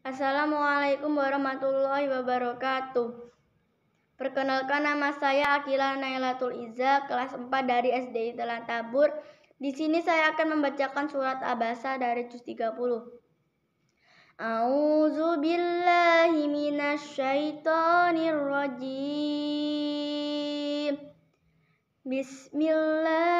Assalamualaikum warahmatullahi wabarakatuh. Perkenalkan nama saya Akila Nailatul Iza, kelas 4 dari SDI Telan Tabur. Di sini saya akan membacakan surat Abasa dari juz 30. A'udzu billahi minasyaitonir rajim. Bismillah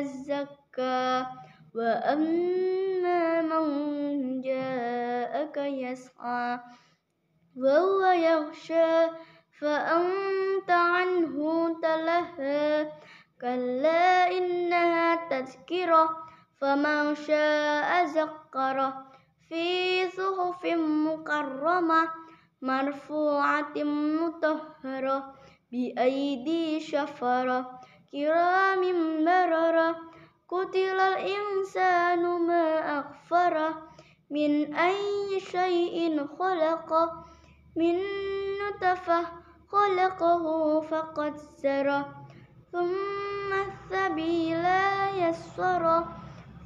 يزكى وأما من جاءك يسعى وهو يخشى فأنت عنه تلهى كلا إنها تذكرة فمن شاء ذكره في صحف مكرمة مرفوعة مطهرة بأيدي شفرة كرام بررة قتل الإنسان ما أغفره من أي شيء خلقه من نطفة خلقه فقد سرى ثم السبيل يسرى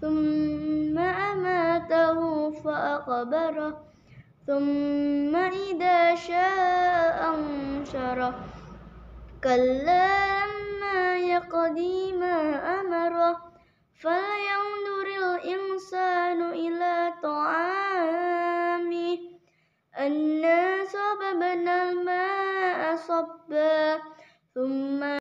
ثم أماته فأقبره ثم إذا شاء أنشره كلا قديما ما أمره فلينظر الإنسان إلى طعامه أنا صببنا الماء صبا ثم